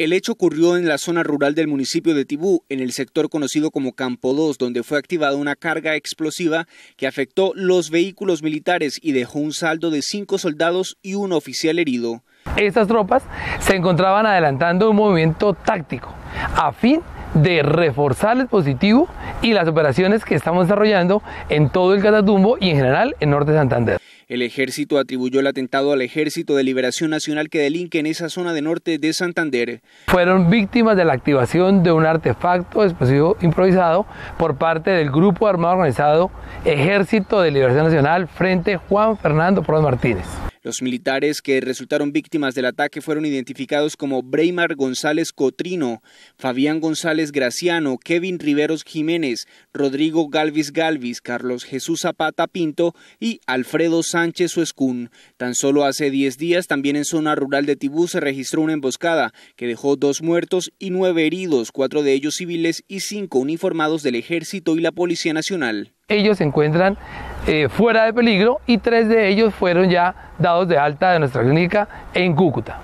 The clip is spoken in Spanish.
El hecho ocurrió en la zona rural del municipio de Tibú, en el sector conocido como Campo 2, donde fue activada una carga explosiva que afectó los vehículos militares y dejó un saldo de cinco soldados y un oficial herido. Estas tropas se encontraban adelantando un movimiento táctico a fin de reforzar el positivo y las operaciones que estamos desarrollando en todo el Catatumbo y en general en Norte Santander. El ejército atribuyó el atentado al Ejército de Liberación Nacional que delinque en esa zona de norte de Santander. Fueron víctimas de la activación de un artefacto explosivo improvisado por parte del grupo armado organizado Ejército de Liberación Nacional frente Juan Fernando Prón Martínez. Los militares que resultaron víctimas del ataque fueron identificados como Breymar González Cotrino, Fabián González Graciano, Kevin Riveros Jiménez, Rodrigo Galvis Galvis, Carlos Jesús Zapata Pinto y Alfredo Sánchez Suescún. Tan solo hace 10 días, también en zona rural de Tibú, se registró una emboscada que dejó dos muertos y nueve heridos, cuatro de ellos civiles y cinco uniformados del Ejército y la Policía Nacional ellos se encuentran eh, fuera de peligro y tres de ellos fueron ya dados de alta de nuestra clínica en Cúcuta.